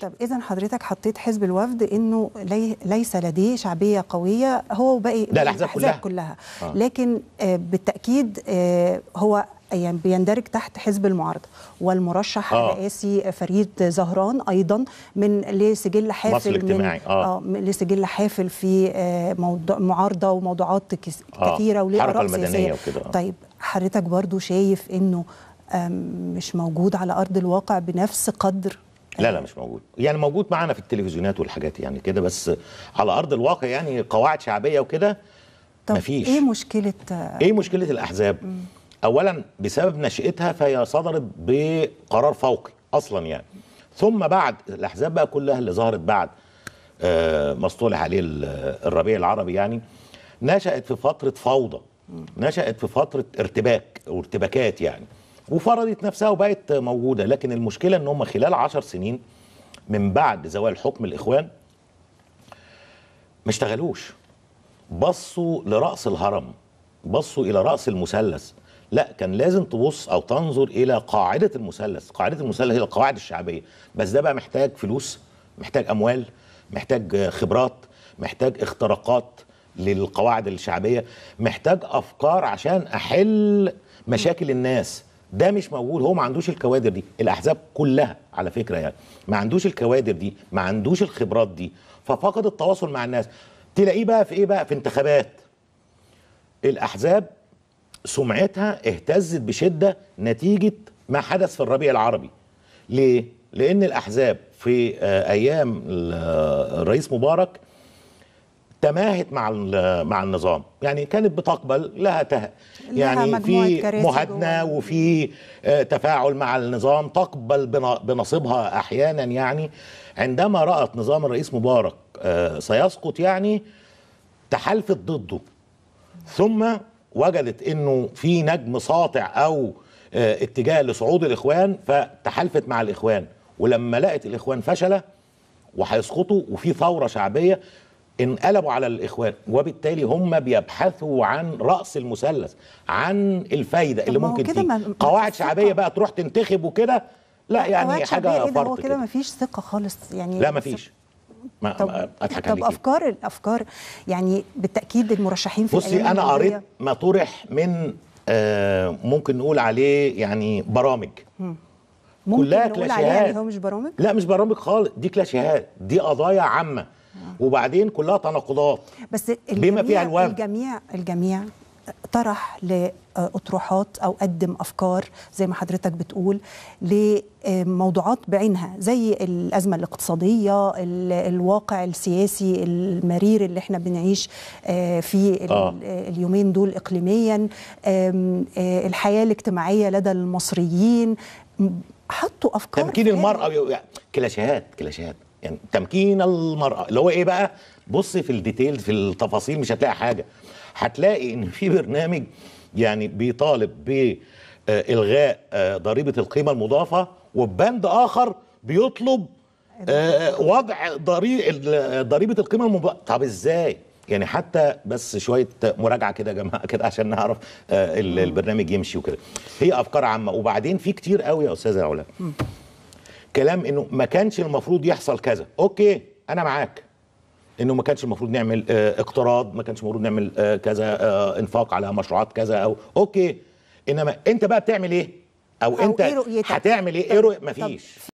طب اذا حضرتك حطيت حزب الوفد انه لي ليس لديه شعبيه قويه هو وباقي الاحزاب كلها, كلها. آه. لكن آه بالتاكيد آه هو يعني بيندرج تحت حزب المعارضه والمرشح آه. الرئاسي فريد زهران ايضا من لسجل حافل مصر الاجتماعي آه. آه، لسجل حافل في آه، موضوع معارضه وموضوعات آه. كثيره آه. وليه اراء سياسيه طيب حضرتك برضو شايف انه مش موجود على ارض الواقع بنفس قدر لا لا مش موجود يعني موجود معانا في التلفزيونات والحاجات يعني كده بس على ارض الواقع يعني قواعد شعبيه وكده مفيش ايه مشكله ايه مشكله الاحزاب مم. اولا بسبب نشاتها فهي صدرت بقرار فوقي اصلا يعني ثم بعد الاحزاب بقى كلها اللي ظهرت بعد ما آه، مصطلح عليه الربيع العربي يعني نشات في فتره فوضى نشات في فتره ارتباك وارتباكات يعني وفرضت نفسها وبقت موجوده لكن المشكله ان هم خلال عشر سنين من بعد زوال حكم الاخوان ما اشتغلوش بصوا لراس الهرم بصوا الى راس المثلث لا كان لازم تبص او تنظر الى قاعده المثلث قاعده المثلث هي القواعد الشعبيه بس ده بقى محتاج فلوس محتاج اموال محتاج خبرات محتاج اختراقات للقواعد الشعبيه محتاج افكار عشان احل مشاكل الناس ده مش موجود هو ما عندوش الكوادر دي الاحزاب كلها على فكره يعني ما عندوش الكوادر دي ما عندوش الخبرات دي ففقد التواصل مع الناس تلاقيه بقى في ايه بقى في انتخابات الاحزاب سمعتها اهتزت بشده نتيجه ما حدث في الربيع العربي ليه لان الاحزاب في آه، ايام آه، الرئيس مبارك تماهت مع مع النظام يعني كانت بتقبل لها ته... يعني في مهادنه وفي آه، تفاعل مع النظام تقبل بنصيبها احيانا يعني عندما رات نظام الرئيس مبارك آه، سيسقط يعني تحالفت ضده ثم وجدت انه في نجم ساطع او آه، اتجاه لصعود الاخوان فتحالفت مع الاخوان ولما لقت الاخوان فشله وهيسقطوا وفي ثوره شعبيه انقلبوا على الاخوان وبالتالي هم بيبحثوا عن راس المثلث عن الفايده اللي ممكن تيجي قواعد شعبيه بقى تروح تنتخب وكده لا يعني حاجه فرط هو كده مفيش ثقه خالص يعني لا مفيش ما طب اضحك طب افكار الافكار يعني بالتاكيد المرشحين في بصي انا قريت ما طرح من آه ممكن نقول عليه يعني برامج ممكن كلها نقول عليه يعني هو مش برامج لا مش برامج خالص دي كلاشيهات دي قضايا عامه وبعدين كلها تناقضات بس بما فيها الوهم الجميع الجميع طرح لأطروحات آه، أو قدم أفكار زي ما حضرتك بتقول لموضوعات بعينها زي الأزمة الاقتصادية الواقع السياسي المرير اللي احنا بنعيش آه، في آه. اليومين دول إقليميا آه، الحياة الاجتماعية لدى المصريين حطوا أفكار تمكين المرأة يعني كلاشيهات كلاشيهات يعني تمكين المرأة اللي هو إيه بقى بص في الديتيل في التفاصيل مش هتلاقي حاجة هتلاقي إن في برنامج يعني بيطالب بإلغاء آه، ضريبة القيمة المضافة وبند آخر بيطلب آه، وضع ضريبة القيمة المضافة طب إزاي يعني حتى بس شويه مراجعه كده يا جماعه كده عشان نعرف آه، البرنامج يمشي وكده هي افكار عامه وبعدين في كتير قوي يا استاذه علا كلام انه ما كانش المفروض يحصل كذا اوكي انا معاك انه ما كانش المفروض نعمل آه، اقتراض ما كانش المفروض نعمل آه، كذا آه، انفاق على مشروعات كذا او اوكي انما انت بقى بتعمل ايه او, أو انت إيه هتعمل ايه ايه مفيش